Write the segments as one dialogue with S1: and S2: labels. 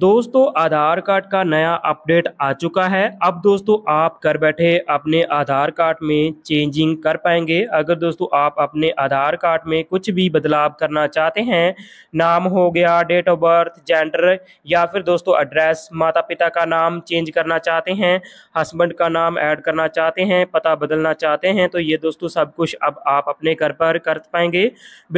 S1: दोस्तों आधार कार्ड का नया अपडेट आ चुका है अब दोस्तों आप घर बैठे अपने आधार कार्ड में चेंजिंग कर पाएंगे अगर दोस्तों आप अपने आधार कार्ड में कुछ भी बदलाव करना चाहते हैं नाम हो गया डेट ऑफ बर्थ जेंडर या फिर दोस्तों एड्रेस माता पिता का नाम चेंज करना चाहते हैं हस्बैंड का नाम ऐड करना चाहते हैं पता बदलना चाहते हैं तो ये दोस्तों सब कुछ अब आप अपने घर पर कर पाएंगे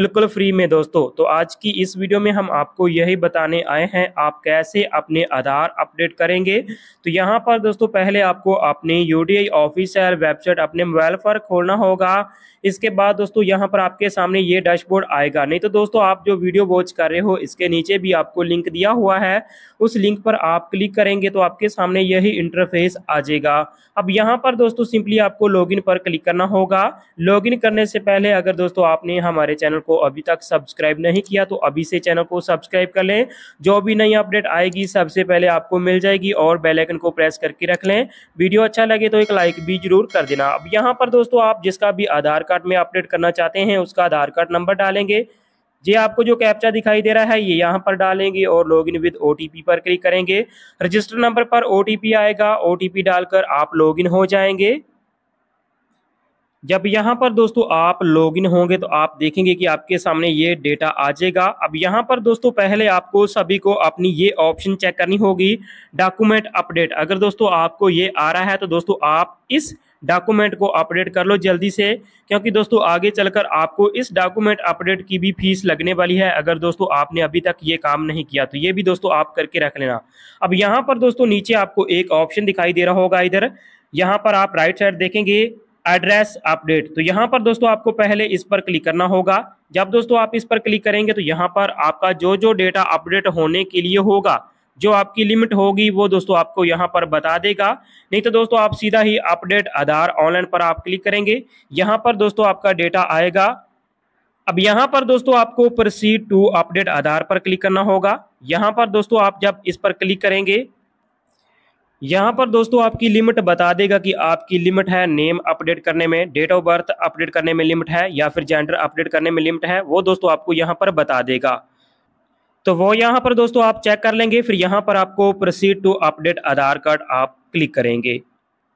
S1: बिल्कुल फ्री में दोस्तों तो आज की इस वीडियो में हम आपको यही बताने आए हैं आप कैसे कैसे अपने आधार अपडेट करेंगे तो यहाँ पर दोस्तों पहले आपको अपने यूडीआई ऑफिसर वेबसाइट अपने मोबाइल पर खोलना होगा इसके बाद दोस्तों यहाँ पर आपके सामने ये डैशबोर्ड आएगा नहीं तो दोस्तों आप जो वीडियो वॉच कर रहे हो इसके नीचे भी आपको लिंक दिया हुआ है उस लिंक पर आप क्लिक करेंगे तो आपके सामने यही इंटरफेस आ जाएगा अब यहाँ पर दोस्तों सिंपली आपको लॉगिन पर क्लिक करना होगा लॉगिन करने से पहले अगर दोस्तों आपने हमारे चैनल को अभी तक सब्सक्राइब नहीं किया तो अभी से चैनल को सब्सक्राइब कर लें जो भी नई अपडेट आएगी सबसे पहले आपको मिल जाएगी और बेल आइकन को प्रेस करके रख लें वीडियो अच्छा लगे तो एक लाइक भी जरूर कर देना अब यहाँ पर दोस्तों आप जिसका भी आधार कार्ड में अपडेट करना चाहते हैं उसका आधार कार्ड नंबर डालेंगे ये आपको जो कैप्चा दिखाई दे रहा है ये यहाँ पर डालेंगे और लॉग इन विद ओ पर क्लिक करेंगे रजिस्टर नंबर पर ओ आएगा ओ डालकर आप लॉग हो जाएंगे जब यहाँ पर दोस्तों आप लॉगिन होंगे तो आप देखेंगे कि आपके सामने ये डेटा आ जाएगा अब यहाँ पर दोस्तों पहले आपको सभी को अपनी ये ऑप्शन चेक करनी होगी डॉक्यूमेंट अपडेट अगर दोस्तों आपको ये आ रहा है तो दोस्तों आप इस डॉक्यूमेंट को अपडेट कर लो जल्दी से क्योंकि दोस्तों आगे चलकर आपको इस डॉक्यूमेंट अपडेट की भी फीस लगने वाली है अगर दोस्तों आपने अभी तक ये काम नहीं किया तो ये भी दोस्तों आप करके रख लेना अब यहाँ पर दोस्तों नीचे आपको एक ऑप्शन दिखाई दे रहा होगा इधर यहाँ पर आप राइट साइड देखेंगे एड्रेस अपडेट तो यहाँ पर दोस्तों आपको पहले इस पर क्लिक करना होगा जब दोस्तों आप इस पर क्लिक करेंगे तो यहाँ पर आपका जो जो डेटा अपडेट होने के लिए होगा जो आपकी लिमिट होगी वो दोस्तों आपको यहाँ पर बता देगा नहीं तो दोस्तों आप सीधा ही अपडेट आधार ऑनलाइन पर आप क्लिक करेंगे यहाँ पर दोस्तों आपका डेटा आएगा अब यहाँ पर दोस्तों आपको प्रोसीड टू अपडेट आधार पर क्लिक करना होगा यहाँ पर दोस्तों आप जब इस पर क्लिक करेंगे यहाँ पर दोस्तों आपकी लिमिट बता देगा कि आपकी लिमिट है नेम अपडेट करने में डेट ऑफ बर्थ अपडेट करने में लिमिट है या फिर जेंडर अपडेट करने में लिमिट है वो दोस्तों आपको यहाँ पर बता देगा तो वो यहाँ पर दोस्तों आप चेक कर लेंगे फिर यहाँ पर आपको proceed to update Aadhaar card आप क्लिक करेंगे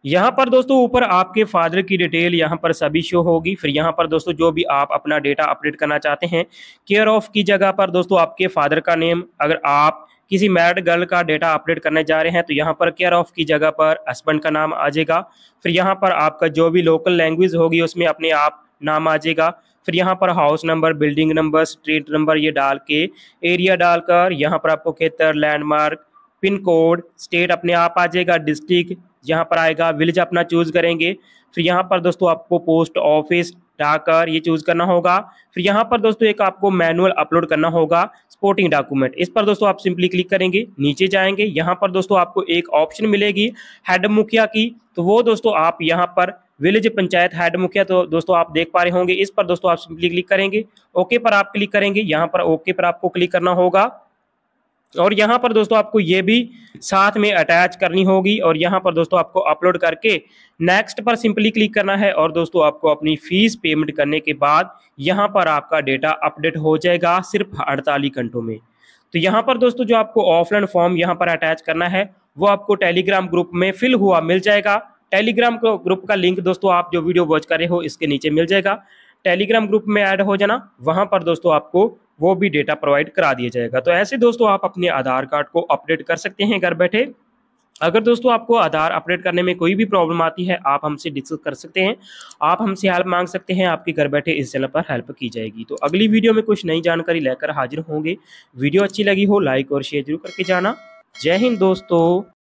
S1: यहाँ पर दोस्तों ऊपर आपके फादर की डिटेल यहाँ पर सभी शो होगी फिर यहाँ पर दोस्तों जो भी आप अपना डेटा अपडेट करना चाहते हैं केयर ऑफ की जगह पर दोस्तों आपके फादर का नेम अगर आप किसी मैरिड गर्ल का डेटा अपडेट करने जा रहे हैं तो यहाँ पर केयर ऑफ की जगह पर हस्बैंड का नाम आ जाएगा फिर यहाँ पर आपका जो भी लोकल लैंग्वेज होगी उसमें अपने आप नाम आ जाएगा फिर यहाँ पर house number building number street number ये डाल के एरिया डालकर यहाँ पर आपको खेतर लैंडमार्क पिन कोड स्टेट अपने आप आ जाएगा डिस्ट्रिक्ट यहाँ पर आएगा विलेज अपना चूज करेंगे फिर तो यहाँ पर दोस्तों आपको पोस्ट ऑफिस डाकर ये चूज करना होगा फिर यहाँ पर दोस्तों एक आपको मैनुअल अपलोड करना होगा स्पोर्टिंग डॉक्यूमेंट इस पर दोस्तों आप सिंपली क्लिक करेंगे नीचे जाएंगे यहाँ पर दोस्तों आपको एक ऑप्शन मिलेगी हेड मुखिया की तो वो दोस्तों आप यहाँ पर विलेज पंचायत हेड मुखिया तो दोस्तों आप देख पा रहे होंगे इस पर दोस्तों आप सिंपली क्लिक करेंगे ओके पर आप क्लिक करेंगे यहाँ पर ओके पर आपको क्लिक करना होगा और यहाँ पर दोस्तों आपको ये भी साथ में अटैच करनी होगी और यहाँ पर दोस्तों आपको अपलोड करके नेक्स्ट पर सिंपली क्लिक करना है और दोस्तों आपको अपनी फ़ीस पेमेंट करने के बाद यहाँ पर आपका डेटा अपडेट हो जाएगा सिर्फ अड़तालीस घंटों में तो यहाँ पर दोस्तों जो आपको ऑफलाइन फॉर्म यहाँ पर अटैच करना है वो आपको टेलीग्राम ग्रुप में फिल हुआ मिल जाएगा टेलीग्राम ग्रुप का लिंक दोस्तों आप जो वीडियो वॉच कर रहे हो इसके नीचे मिल जाएगा टेलीग्राम ग्रुप में ऐड हो जाना वहां पर दोस्तों आपको वो भी डेटा प्रोवाइड करा दिया जाएगा तो ऐसे दोस्तों आप अपने आधार कार्ड को अपडेट कर सकते हैं घर बैठे अगर दोस्तों आपको आधार अपडेट करने में कोई भी प्रॉब्लम आती है आप हमसे डिस्कस कर सकते हैं आप हमसे हेल्प मांग सकते हैं आपके घर बैठे इस चैनल पर हेल्प की जाएगी तो अगली वीडियो में कुछ नई जानकारी लेकर हाजिर होंगे वीडियो अच्छी लगी हो लाइक और शेयर जरूर करके जाना जय हिंद दोस्तों